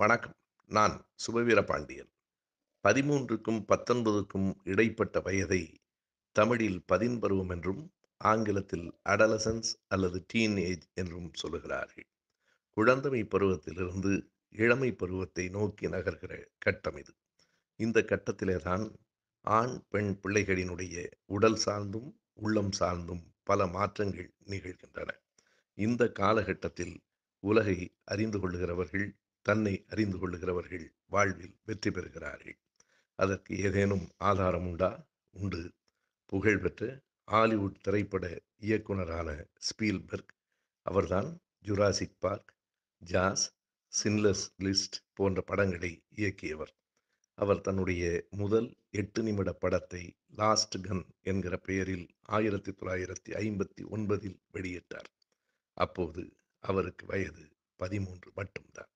வணக்கம் நான் சுபவீர பாண்டியன் பதிமூன்றுக்கும் பத்தொன்பதுக்கும் இடைப்பட்ட வயதை தமிழில் பதின்பருவம் என்றும் ஆங்கிலத்தில் அடலசன்ஸ் அல்லது டீன் ஏஜ் என்றும் சொல்லுகிறார்கள் குழந்தமை பருவத்திலிருந்து இளமை பருவத்தை நோக்கி நகர்கிற கட்டம் இது இந்த கட்டத்திலே தான் ஆண் பெண் பிள்ளைகளினுடைய உடல் சார்ந்தும் உள்ளம் சார்ந்தும் பல மாற்றங்கள் நிகழ்கின்றன இந்த காலகட்டத்தில் உலகை அறிந்து கொள்கிறவர்கள் தன்னை அறிந்து கொள்ளுகிறவர்கள் வாழ்வில் வெற்றி பெறுகிறார்கள் அதற்கு ஏதேனும் ஆதாரம் உண்டா உண்டு புகழ்பெற்ற ஹாலிவுட் திரைப்பட இயக்குனரான ஸ்பீல்பர்க் அவர்தான் Jurassic Park Jaws Schindler's list போன்ற படங்களை இயக்கியவர் அவர் தன்னுடைய முதல் எட்டு நிமிட படத்தை லாஸ்ட் கன் என்கிற பெயரில் ஆயிரத்தி தொள்ளாயிரத்தி ஐம்பத்தி ஒன்பதில் வெளியிட்டார் அப்போது அவருக்கு வயது பதிமூன்று மட்டும்தான்